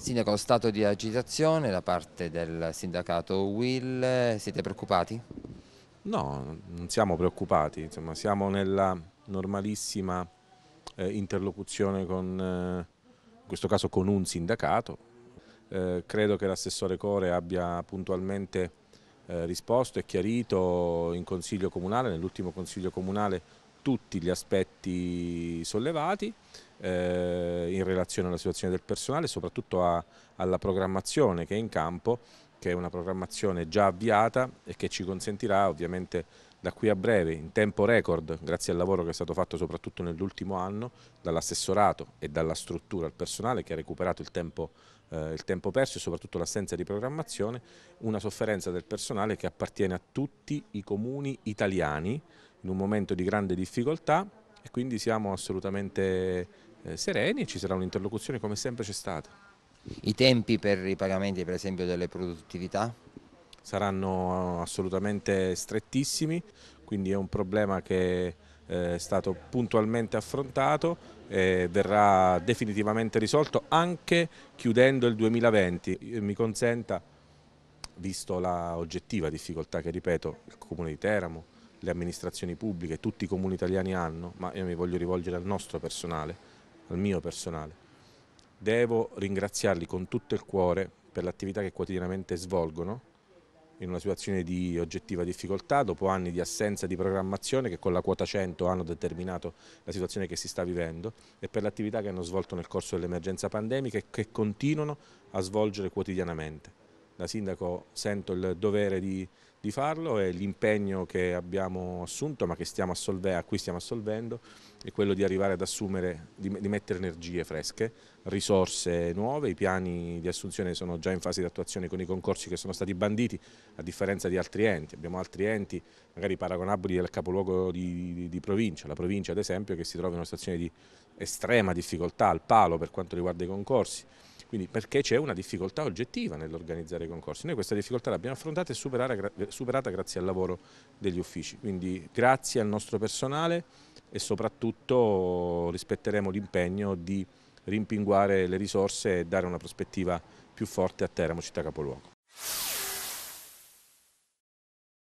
Sindaco, stato di agitazione da parte del sindacato Will, siete preoccupati? No, non siamo preoccupati, insomma, siamo nella normalissima eh, interlocuzione con, eh, in questo caso con un sindacato. Eh, credo che l'assessore Core abbia puntualmente eh, risposto e chiarito in consiglio comunale, nell'ultimo consiglio comunale, tutti gli aspetti sollevati eh, in relazione alla situazione del personale, soprattutto a, alla programmazione che è in campo che è una programmazione già avviata e che ci consentirà ovviamente da qui a breve, in tempo record, grazie al lavoro che è stato fatto soprattutto nell'ultimo anno, dall'assessorato e dalla struttura, al personale che ha recuperato il tempo, eh, il tempo perso e soprattutto l'assenza di programmazione, una sofferenza del personale che appartiene a tutti i comuni italiani in un momento di grande difficoltà e quindi siamo assolutamente eh, sereni e ci sarà un'interlocuzione come sempre c'è stata. I tempi per i pagamenti per esempio delle produttività? Saranno eh, assolutamente strettissimi, quindi è un problema che eh, è stato puntualmente affrontato e verrà definitivamente risolto anche chiudendo il 2020. Eh, mi consenta, visto la oggettiva difficoltà che ripeto il Comune di Teramo, le amministrazioni pubbliche, tutti i comuni italiani hanno, ma io mi voglio rivolgere al nostro personale, al mio personale, Devo ringraziarli con tutto il cuore per l'attività che quotidianamente svolgono in una situazione di oggettiva difficoltà, dopo anni di assenza di programmazione che con la quota 100 hanno determinato la situazione che si sta vivendo e per l'attività che hanno svolto nel corso dell'emergenza pandemica e che continuano a svolgere quotidianamente da sindaco sento il dovere di, di farlo e l'impegno che abbiamo assunto ma che stiamo assolve, a cui stiamo assolvendo è quello di arrivare ad assumere, di, di, mettere energie fresche, risorse nuove, i piani di assunzione sono già in fase di attuazione con i concorsi che sono stati banditi a differenza di altri enti, abbiamo altri enti magari paragonabili al capoluogo di, di, di provincia, la provincia ad esempio che si trova in una situazione di estrema difficoltà al palo per quanto riguarda i concorsi, quindi perché c'è una difficoltà oggettiva nell'organizzare i concorsi. Noi questa difficoltà l'abbiamo affrontata e superata grazie al lavoro degli uffici. Quindi grazie al nostro personale e soprattutto rispetteremo l'impegno di rimpinguare le risorse e dare una prospettiva più forte a Teramo città capoluogo.